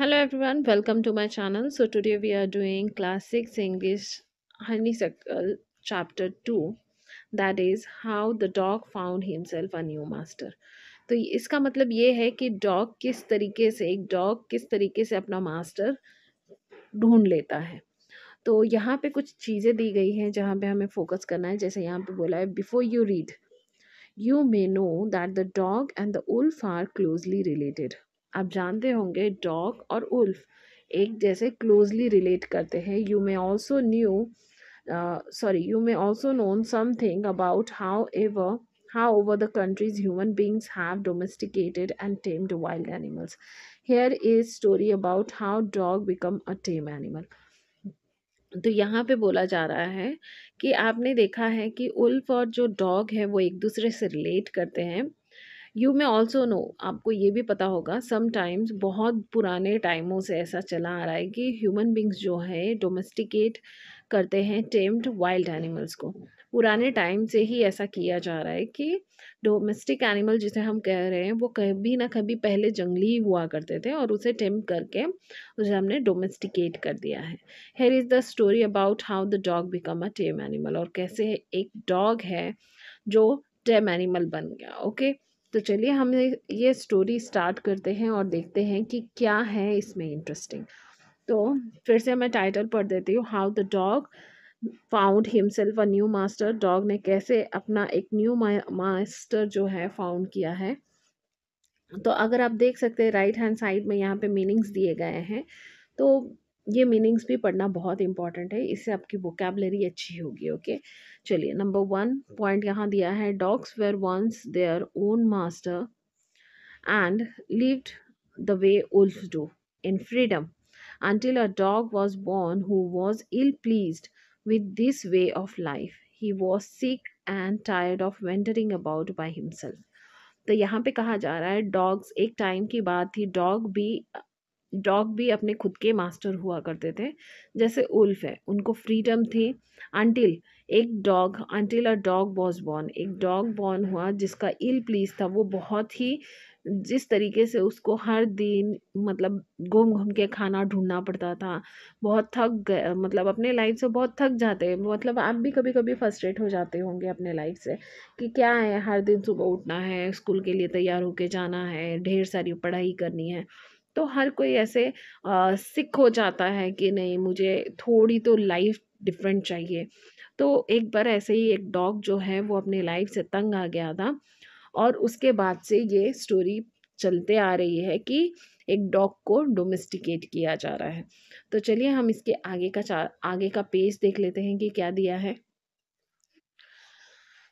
Hello everyone welcome to my channel so today we are doing classics English Honeysuckle chapter two that is how the dog found himself a new master तो इसका मतलब ये है कि dog किस तरीके से एक डॉग किस तरीके से अपना मास्टर ढूंढ लेता है तो यहाँ पे कुछ चीज़ें दी गई हैं जहाँ पे हमें फोकस करना है जैसे यहाँ पे बोला है before you read you may know that the dog and the wolf are closely related आप जानते होंगे डॉग और उल्फ एक जैसे क्लोजली रिलेट करते हैं you may also know sorry you may also known something about how ever how over the countries human beings have domesticated and tamed wild animals here is story about how dog become a tame animal तो यहाँ पे बोला जा रहा है कि आपने देखा है कि उल्फ और जो डॉग है वो एक दूसरे से रिलेट करते हैं यू में ऑल्सो नो आपको ये भी पता होगा समटाइम्स बहुत पुराने टाइमों से ऐसा चला आ रहा है कि ह्यूमन बींग्स जो है डोमेस्टिकेट करते हैं टेम्ड वाइल्ड एनिमल्स को पुराने टाइम से ही ऐसा किया जा रहा है कि डोमेस्टिक एनिमल जिसे हम कह रहे हैं वो कभी ना कभी पहले जंगली हुआ करते थे और उसे टेम्प करके उसे हमने डोमेस्टिकेट कर दिया है here is the story about how the dog become a tame animal और कैसे एक डॉग है जो टेम एनिमल बन गया ओके okay? तो चलिए हम ये स्टोरी स्टार्ट करते हैं और देखते हैं कि क्या है इसमें इंटरेस्टिंग तो फिर से मैं टाइटल पढ़ देती हूँ how the dog found himself a new master dog ने कैसे अपना एक न्यू मास्टर जो है फाउंड किया है तो अगर आप देख सकते हैं राइट हैंड साइड में यहाँ पे मीनिंग्स दिए गए हैं तो ये मीनिंग्स भी पढ़ना बहुत इंपॉर्टेंट है इससे आपकी वोकेबलरी अच्छी होगी ओके चलिए नंबर वन पॉइंट यहाँ दिया है dogs were once their own master and lived the way wolf do in freedom until a dog was born who was ill pleased with this way of life he was sick and tired of wandering about by himself तो यहाँ पे कहा जा रहा है dogs एक time की बात थी डॉग भी डॉग भी अपने खुद के मास्टर हुआ करते थे जैसे उल्फ है उनको फ्रीडम थी अंटिल एक dog until a dog was born एक डॉग बॉर्न हुआ जिसका इल प्लीज था वो बहुत ही जिस तरीके से उसको हर दिन मतलब घूम घूम के खाना ढूंढना पड़ता था बहुत थक मतलब अपने लाइफ से बहुत थक जाते मतलब आप भी कभी कभी फर्स्ट्रेट हो जाते होंगे अपने लाइफ से कि क्या है हर दिन सुबह उठना है स्कूल के लिए तैयार होके जाना है ढेर सारी पढ़ाई करनी है तो हर कोई ऐसे सिक हो जाता है कि नहीं मुझे थोड़ी तो लाइफ डिफरेंट चाहिए तो एक बार ऐसे ही एक डॉग जो है वो अपनी लाइफ से तंग आ गया था और उसके बाद से ये स्टोरी चलते आ रही है कि एक डॉग को डोमेस्टिकेट किया जा रहा है तो चलिए हम इसके आगे का चार आगे का पेज देख लेते हैं कि क्या दिया है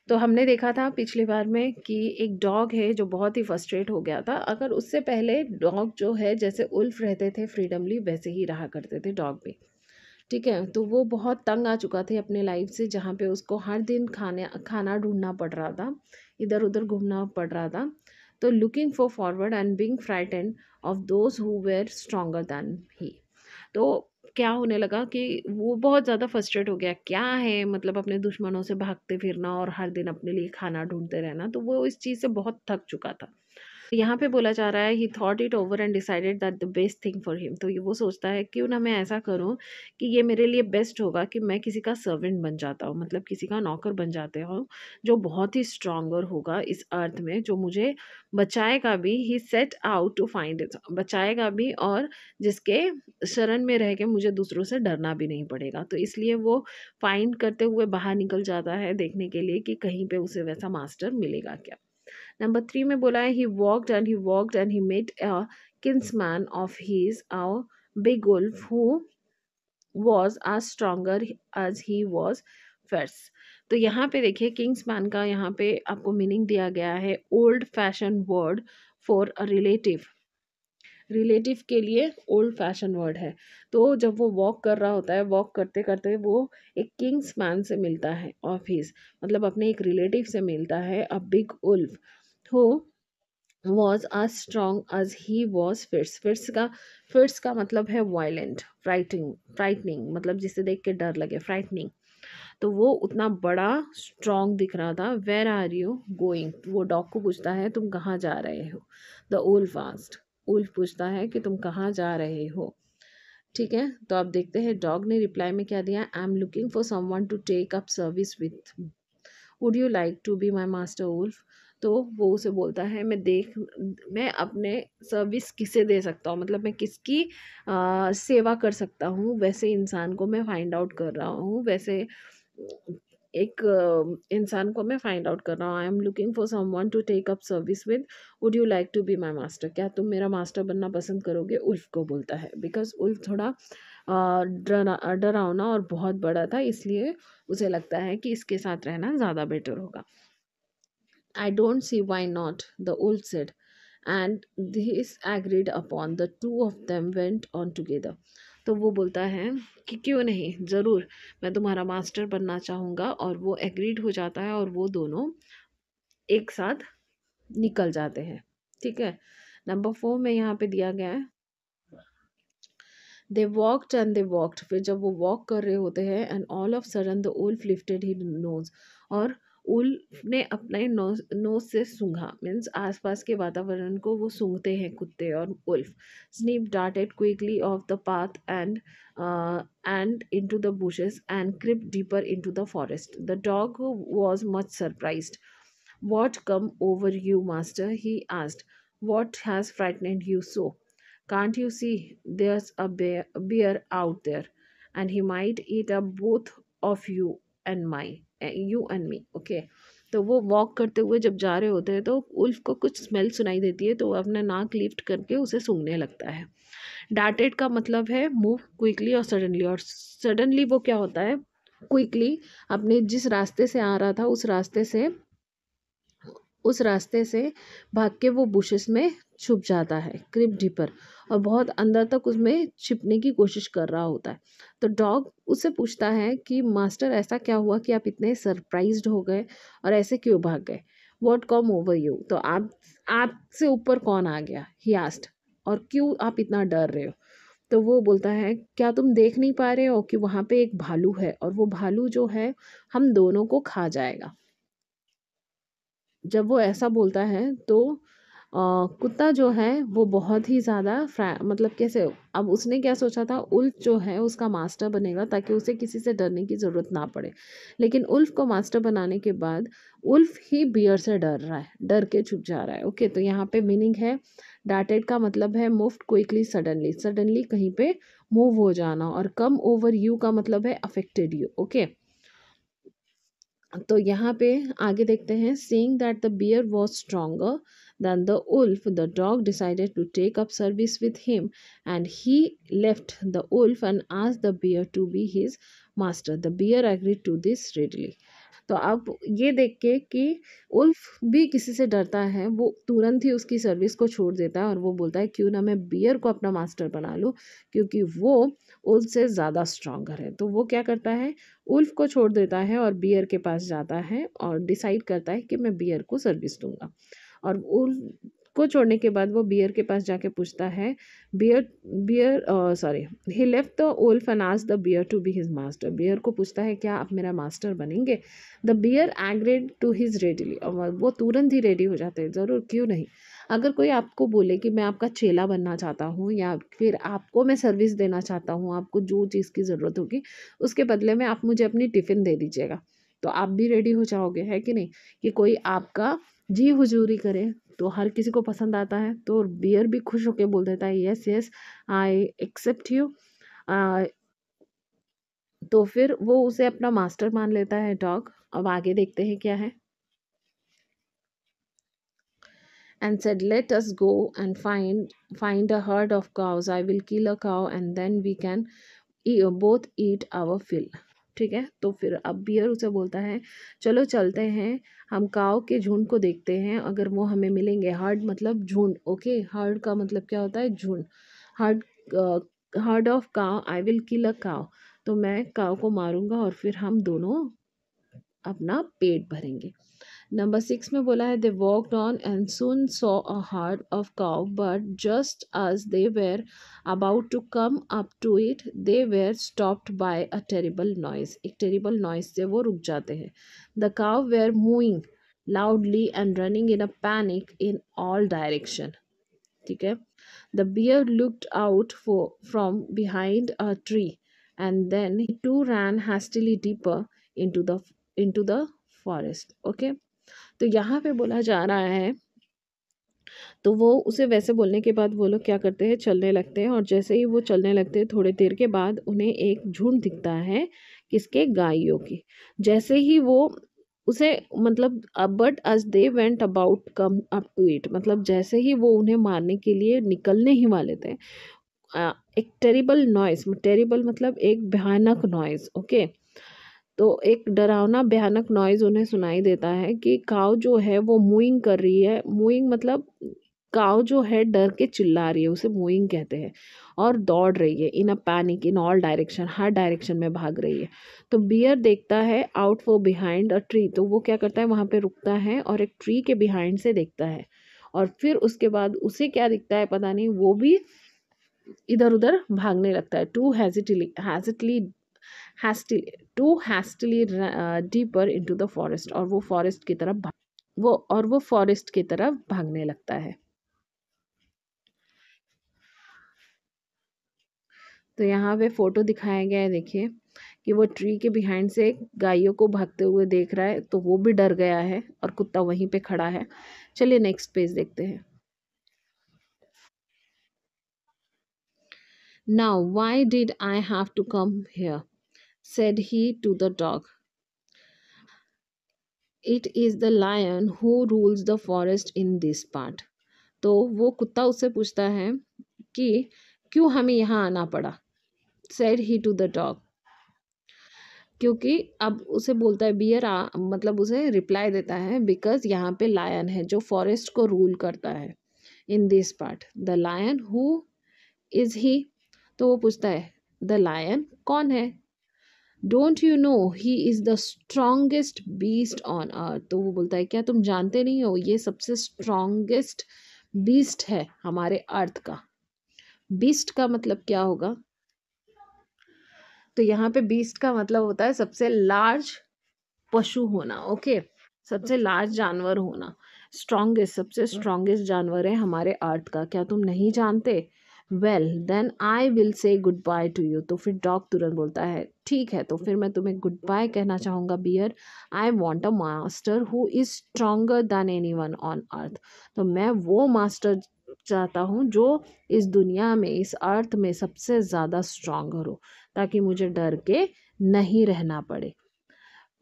तो हमने देखा था पिछली बार में कि एक डॉग है जो बहुत ही फर्स्ट्रेट हो गया था अगर उससे पहले डॉग जो है जैसे उल्फ रहते थे फ्रीडमली वैसे ही रहा करते थे डॉग भी ठीक है तो वो बहुत तंग आ चुका थे अपने लाइफ से जहाँ पे उसको हर दिन खाने खाना ढूंढना पड़ रहा था इधर उधर घूमना पड़ रहा था तो looking for forward and being frightened of those who were stronger than he तो क्या होने लगा कि वो बहुत ज़्यादा फर्स्ट्रेट हो गया क्या है मतलब अपने दुश्मनों से भागते फिरना और हर दिन अपने लिए खाना ढूंढते रहना तो वो इस चीज़ से बहुत थक चुका था तो यहाँ पे बोला जा रहा है he thought it over and decided that the best thing for him तो ये वो सोचता है क्यों ना मैं ऐसा करूँ कि ये मेरे लिए बेस्ट होगा कि मैं किसी का सर्वेंट बन जाता हूँ मतलब किसी का नौकर बन जाते हूँ जो बहुत ही स्ट्रॉन्गर होगा इस अर्थ में जो मुझे बचाएगा भी he set out to find it बचाएगा भी और जिसके शरण में रह के मुझे दूसरों से डरना भी नहीं पड़ेगा तो इसलिए वो फाइंड करते हुए बाहर निकल जाता है देखने के लिए कि कहीं पे उसे वैसा मास्टर मिलेगा क्या नंबर थ्री में बोला है he walked and he walked and he met a kinsman of his a big wolf who was as stronger as he was fierce तो यहाँ पे देखिए किंग्स मैन का यहाँ पे आपको मीनिंग दिया गया है old fashion word for a relative relative के लिए ओल्ड फैशन वर्ड है तो जब वो वॉक कर रहा होता है वॉक करते करते वो एक किंग्स मैन से मिलता है ऑफिस मतलब अपने एक रिलेटिव से मिलता है a big wolf who was as strong as he was fits fits का फिट्स का मतलब है वायलेंट फ्राइटिंग फ्राइटनिंग मतलब जिसे देख के डर लगे फ्राइटनिंग तो वो उतना बड़ा स्ट्रॉन्ग दिख रहा था वेर आर यू गोइंग वो डॉग को पूछता है तुम कहाँ जा रहे हो द ओल्ड फास्ट उल्फ पूछता है कि तुम कहाँ जा रहे हो ठीक है तो आप देखते हैं डॉग ने रिप्लाई में क्या दिया I am looking for someone to take up service with would you like to be my master wolf तो वो उसे बोलता है मैं देख मैं अपने सर्विस किसे दे सकता हूँ मतलब मैं किसकी आ, सेवा कर सकता हूँ वैसे इंसान को मैं फाइंड आउट कर रहा हूँ वैसे एक इंसान को मैं फाइंड आउट कर रहा हूँ I am looking for someone to take up service with would you like to be my master क्या तुम मेरा मास्टर बनना पसंद करोगे उल्फ को बोलता है बिकॉज उल्फ थोड़ा डरा डरावना और बहुत बड़ा था इसलिए उसे लगता है कि इसके साथ रहना ज़्यादा बेटर होगा I don't see why not the wolf said and this agreed upon the two of them went on together तो वो बोलता है कि क्यों नहीं ज़रूर मैं तुम्हारा मास्टर बनना चाहूँगा और वो एग्रीड हो जाता है और वो दोनों एक साथ निकल जाते हैं ठीक है नंबर फोर में यहाँ पे दिया गया है they walked and they walked फिर जब वो वॉक कर रहे होते हैं and all of sudden the wolf lifted he nose और उल्फ ने अपने नोज से सूंघा मीन्स आसपास के वातावरण को वो सूंघते हैं कुत्ते और wolf sniffed darted quickly off the path and and into the bushes and crept deeper into the forest the dog was much surprised what come over you master he asked what has frightened you so can't you see there a bear out there and he might eat a both of you and my you and me okay तो वो walk करते हुए जब जा रहे होते हैं तो उल्फ को कुछ स्मेल सुनाई देती है तो वो अपना नाक लिफ्ट करके उसे सूंघने लगता है डाटेड का मतलब है मूव क्विकली और सडनली और सडनली वो क्या होता है क्विकली अपने जिस रास्ते से आ रहा था उस रास्ते से उस रास्ते से भाग के वो बुशेस में छुप जाता है क्रिप डीपर और बहुत अंदर तक उसमें छिपने की कोशिश कर रहा होता है तो डॉग उससे पूछता है कि मास्टर ऐसा क्या हुआ कि आप इतने सरप्राइज हो गए और ऐसे क्यों भाग गए वॉट कॉम ओवर यू तो आप आपसे ऊपर कौन आ गया ही आस्ट और क्यों आप इतना डर रहे हो तो वो बोलता है क्या तुम देख नहीं पा रहे हो कि वहाँ पे एक भालू है और वो भालू जो है हम दोनों को खा जाएगा जब वो ऐसा बोलता है तो कुत्ता जो है वो बहुत ही ज़्यादा मतलब कैसे अब उसने क्या सोचा था उल्फ जो है उसका मास्टर बनेगा ताकि उसे किसी से डरने की ज़रूरत ना पड़े लेकिन उल्फ को मास्टर बनाने के बाद उल्फ ही बियर से डर रहा है डर के छुप जा रहा है ओके तो यहाँ पे मीनिंग है डाटेड का मतलब है मुफ्त क्विकली सडनली सडनली कहीं पर मूव हो जाना और कम ओवर यू का मतलब है अफेक्टेड यू ओके तो यहाँ पे आगे देखते हैं seeing that the bear was stronger than the wolf, the dog decided to take up service with him and he left the wolf and asked the bear to be his master. The bear agreed to this readily. तो आप ये देख के कि Ulf भी किसी से डरता है वो तुरंत ही उसकी सर्विस को छोड़ देता है और वो बोलता है क्यों ना मैं बियर को अपना मास्टर बना लूँ क्योंकि वो उल्फ से ज़्यादा स्ट्रॉन्गर है तो वो क्या करता है उल्फ को छोड़ देता है और बियर के पास जाता है और डिसाइड करता है कि मैं बियर को सर्विस दूँगा और उनको छोड़ने के बाद वो बियर के पास जाके पूछता है bear bear sorry he left the wolf and the bear to be his master bear को पूछता है क्या आप मेरा मास्टर बनेंगे the bear agreed to his readily और वो तुरंत ही रेडी हो जाते हैं ज़रूर क्यों नहीं अगर कोई आपको बोले कि मैं आपका चेला बनना चाहता हूँ या फिर आपको मैं सर्विस देना चाहता हूँ आपको जो चीज़ की ज़रूरत होगी उसके बदले में आप मुझे अपनी टिफ़िन दे दीजिएगा तो आप भी रेडी हो जाओगे है कि नहीं कि कोई आपका जी हुजूरी करे तो हर किसी को पसंद आता है तो बियर भी खुश होकर बोल देता है yes yes I accept you तो फिर वो उसे अपना मास्टर मान लेता है डॉग अब आगे देखते हैं क्या है and said let us go and find find a herd of cows I will kill a cow and then we can both eat our fill ठीक है तो फिर अब बियर उसे बोलता है चलो चलते हैं हम काव के झुंड को देखते हैं अगर वो हमें मिलेंगे हार्ड मतलब झुंड ओके हार्ड का मतलब क्या होता है झुंड हार्ड हार्ड ऑफ काव आई विल किल अ काव तो मैं काव को मारूंगा और फिर हम दोनों अपना पेट भरेंगे नंबर सिक्स में बोला है they walked on and soon saw a herd of cow but just as they were about to come up to it they were stopped by a terrible noise एक टेरिबल नॉइज से वो रुक जाते हैं the cow were moving loudly and running in a panic in all direction ठीक है the bear looked out from behind a tree and then he too ran hastily deeper into the into the forest okay तो यहाँ पे बोला जा रहा है तो वो उसे वैसे बोलने के बाद वो लोग क्या करते हैं चलने लगते हैं और जैसे ही वो चलने लगते हैं थोड़ी देर के बाद उन्हें एक झुंड दिखता है किसके गायों की जैसे ही वो उसे मतलब but as they went about come up to it मतलब जैसे ही वो उन्हें मारने के लिए निकलने ही वाले थे एक टेरिबल नॉइस टेरिबल मतलब एक भयानक नॉइस ओके okay? तो एक डरावना भयानक नॉइज़ उन्हें सुनाई देता है कि काव जो है वो मूइंग कर रही है मूइंग मतलब काव जो है डर के चिल्ला रही है उसे मूइंग कहते हैं और दौड़ रही है in a panic in all direction हर डायरेक्शन में भाग रही है तो बियर देखता है out for behind a tree तो वो क्या करता है वहाँ पे रुकता है और एक ट्री के बिहाइंड से देखता है और फिर उसके बाद उसे क्या दिखता है पता नहीं वो भी इधर उधर भागने लगता है to hastily hastily hastily to hastily deeper into the forest और वो फॉरेस्ट की तरफ वो और वो फॉरेस्ट की तरफ भागने लगता है तो यहाँ पे फोटो दिखाया गया है देखिए कि वो ट्री के बिहाइंड से गायों को भागते हुए देख रहा है तो वो भी डर गया है और कुत्ता वहीं पे खड़ा है चलिए नेक्स्ट पेज देखते हैं now why did I have to come here said he to the dog. It is the lion who rules the forest in this part तो वो कुत्ता उससे पूछता है कि क्यों हमें यहाँ आना पड़ा said he to the dog. क्योंकि अब उसे बोलता है बियर आ, मतलब उसे रिप्लाई देता है बिकॉज यहाँ पे लायन है जो फॉरेस्ट को रूल करता है in this part the lion who is he तो वो पूछता है द लायन कौन है don't you know he is the strongest beast on earth तो वो बोलता है क्या तुम जानते नहीं हो ये सबसे स्ट्रोंगेस्ट बीस्ट है हमारे अर्थ का बीस्ट का मतलब क्या होगा तो यहाँ पे बीस्ट का मतलब होता है सबसे लार्ज पशु होना ओके सबसे लार्ज जानवर होना स्ट्रोंगेस्ट सबसे स्ट्रोंगेस्ट जानवर है हमारे अर्थ का क्या तुम नहीं जानते well then I will say good bye to you तो फिर डॉग तुरंत बोलता है ठीक है तो फिर मैं तुम्हें गुड बाय कहना चाहूँगा bear I want a master who is stronger than any one on earth तो मैं वो मास्टर चाहता हूँ जो इस दुनिया में इस अर्थ में सबसे ज़्यादा स्ट्रोंगर हो ताकि मुझे डर के नहीं रहना पड़े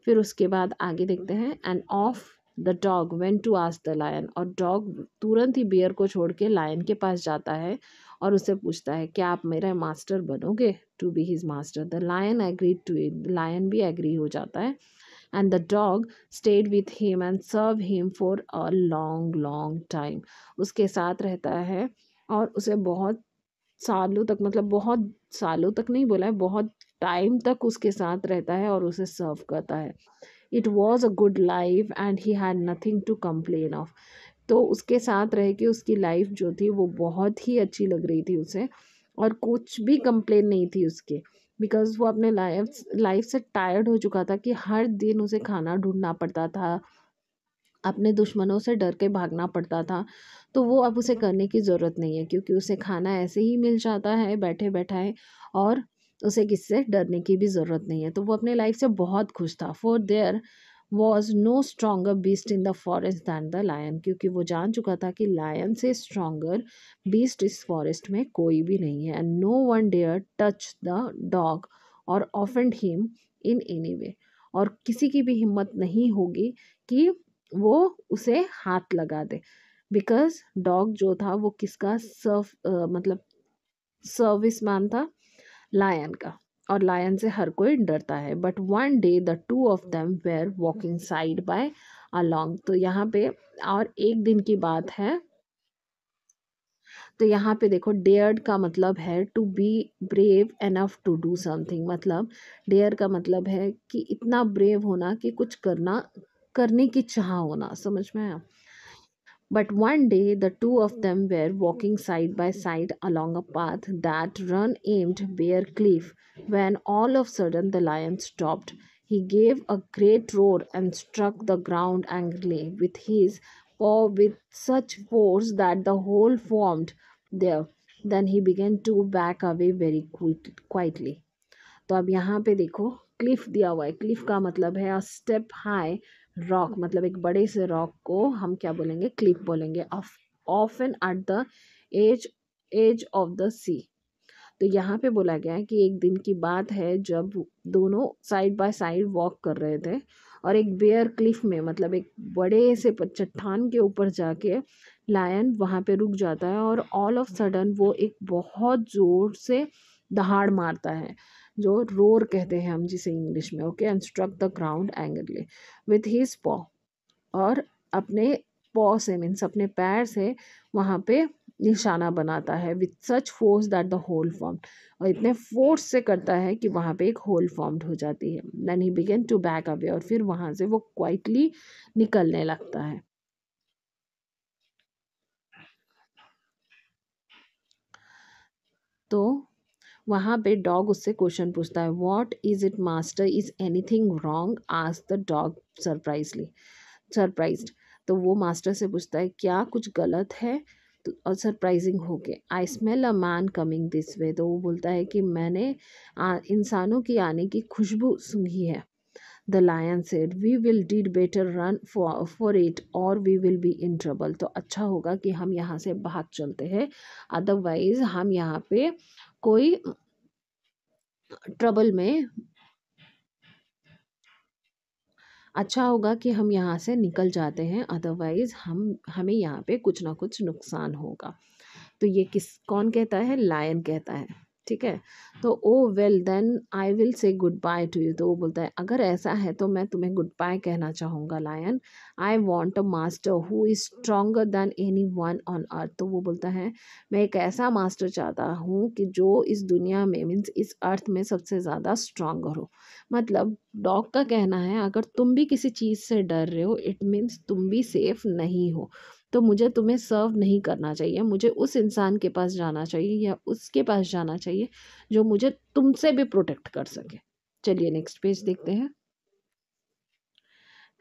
फिर उसके बाद आगे देखते हैं and off the dog went to आज द लायन और डॉग तुरंत ही बियर को छोड़ के लायन के पास जाता है और उससे पूछता है क्या आप मेरा मास्टर बनोगे to be his master the lion agree to it lion भी एग्री हो जाता है and the dog stayed with him and serve him for a long long time उसके साथ रहता है और उसे बहुत सालों तक मतलब बहुत सालों तक नहीं बोला है बहुत टाइम तक उसके साथ रहता है और उसे सर्व करता है it was a good life and he had nothing to complain of तो उसके साथ रह के उसकी लाइफ जो थी वो बहुत ही अच्छी लग रही थी उसे और कुछ भी कंप्लेन नहीं थी उसके बिकॉज़ वो अपने लाइफ लाइफ से टायर्ड हो चुका था कि हर दिन उसे खाना ढूंढना पड़ता था अपने दुश्मनों से डर के भागना पड़ता था तो वो अब उसे करने की ज़रूरत नहीं है क्योंकि उसे खाना ऐसे ही मिल जाता है बैठे बैठाए और उसे किससे डरने की भी ज़रूरत नहीं है तो वो अपने लाइफ से बहुत खुश था for there was no stronger beast in the forest than the lion क्योंकि वो जान चुका था कि लायन से स्ट्रोंगर बीस्ट इस फॉरेस्ट में कोई भी नहीं है and no one dare touch the dog or offend him in any way और किसी की भी हिम्मत नहीं होगी कि वो उसे हाथ लगा दे बिकॉज डॉग जो था वो किसका सर्व uh, मतलब सर्विस मैन था लायन का और लायन से हर कोई डरता है but one day the two of them were walking side by along तो यहाँ पे और एक दिन की बात है तो यहाँ पे देखो डेयर्ड का मतलब है to be brave enough to do something मतलब डेयर का मतलब है कि इतना ब्रेव होना कि कुछ करना करने की चाह होना समझ में आया But one day the two of hmm. them were walking side by side along a path that run aimed bare cliff when all of a sudden the lion stopped. He gave a great roar and struck the ground angrily with his paw with such force that the hole formed there. Then he began to back away very quietly. तो अब यहाँ पे देखो Cliff दिया हुआ है Cliff का मतलब स्टेप हाई रॉक मतलब एक बड़े से रॉक को हम क्या बोलेंगे क्लिप बोलेंगे off an at the edge edge of the sea तो यहाँ पे बोला गया है कि एक दिन की बात है जब दोनों साइड बाय साइड वॉक कर रहे थे और एक बेयर क्लिफ में मतलब एक बड़े से चट्टान के ऊपर जाके लायन वहाँ पे रुक जाता है और ऑल ऑफ सडन वो एक बहुत ज़ोर से दहाड़ मारता है जो रोर कहते हैं हम जिसे इंग्लिश में okay and struck the ground angrily with his paw और अपने पॉ से मीन्स अपने पैर से वहाँ पे निशाना बनाता है with such force that the whole form और इतने फोर्स से करता है कि वहाँ पे एक होल फॉर्म्ड हो जाती है then he began to back away और फिर वहाँ से वो क्वाइटली निकलने लगता है तो वहाँ पे डॉग उससे क्वेश्चन पूछता है what is it master is anything wrong आज द डॉग सरप्राइजली सरप्राइज तो वो मास्टर से पूछता है क्या कुछ गलत है तो, और सरप्राइजिंग हो गए I smell a man coming this way तो वो बोलता है कि मैंने इंसानों की आने की खुशबू सूंघी है the lion said we will did better run for for it or we will be in trouble तो अच्छा होगा कि हम यहाँ से भाग चलते हैं अदरवाइज़ हम यहाँ पे कोई ट्रबल में अच्छा होगा कि हम यहाँ से निकल जाते हैं अदरवाइज़ हम हमें यहाँ पे कुछ ना कुछ नुकसान होगा तो ये किस कौन कहता है लायन कहता है ठीक है तो oh well then I will say good bye to you तो वो बोलता है अगर ऐसा है तो मैं तुम्हें गुड बाय कहना चाहूँगा lion I want a master who is stronger than any one on earth तो वो बोलता है मैं एक ऐसा मास्टर चाहता हूँ कि जो इस दुनिया में मीन्स इस अर्थ में सबसे ज़्यादा स्ट्रोंगर हो मतलब डॉग का कहना है अगर तुम भी किसी चीज़ से डर रहे हो इट मीन्स तुम भी सेफ नहीं हो तो मुझे तुम्हें सर्व नहीं करना चाहिए मुझे उस इंसान के पास जाना चाहिए या उसके पास जाना चाहिए जो मुझे तुमसे भी प्रोटेक्ट कर सके चलिए नेक्स्ट पेज देखते हैं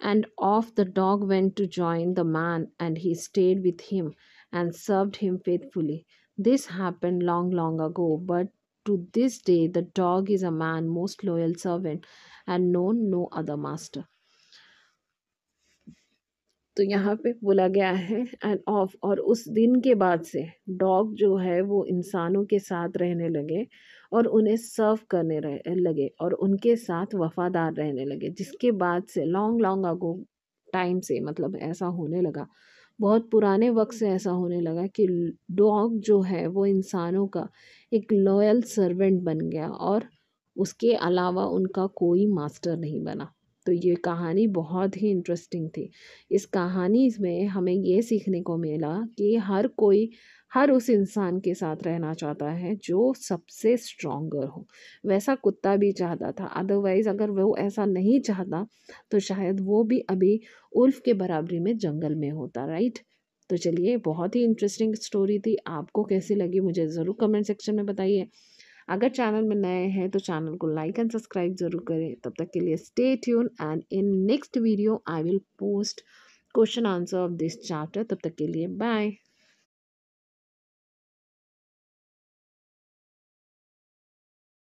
and off the dog went to join the man and he stayed with him and served him faithfully this happen long long ago but to this day the dog is a man most loyal servant and known no other master तो यहाँ पे बोला गया है end of और उस दिन के बाद से डॉग जो है वो इंसानों के साथ रहने लगे और उन्हें सर्व करने रह, लगे और उनके साथ वफादार रहने लगे जिसके बाद से लॉन्ग लॉन्ग अगो टाइम से मतलब ऐसा होने लगा बहुत पुराने वक्त से ऐसा होने लगा कि डॉग जो है वो इंसानों का एक लॉयल सर्वेंट बन गया और उसके अलावा उनका कोई मास्टर नहीं बना तो ये कहानी बहुत ही इंटरेस्टिंग थी इस कहानी में हमें ये सीखने को मिला कि हर कोई हर उस इंसान के साथ रहना चाहता है जो सबसे स्ट्रॉन्गर हो वैसा कुत्ता भी चाहता था अदरवाइज़ अगर वो ऐसा नहीं चाहता तो शायद वो भी अभी उल्फ के बराबरी में जंगल में होता राइट तो चलिए बहुत ही इंटरेस्टिंग स्टोरी थी आपको कैसी लगी मुझे ज़रूर कमेंट सेक्शन में बताइए अगर चैनल में नए हैं तो चैनल को लाइक एंड सब्सक्राइब ज़रूर करें तब तक के लिए stay tuned and in next video I will post question answer of this chapter तब तक के लिए बाय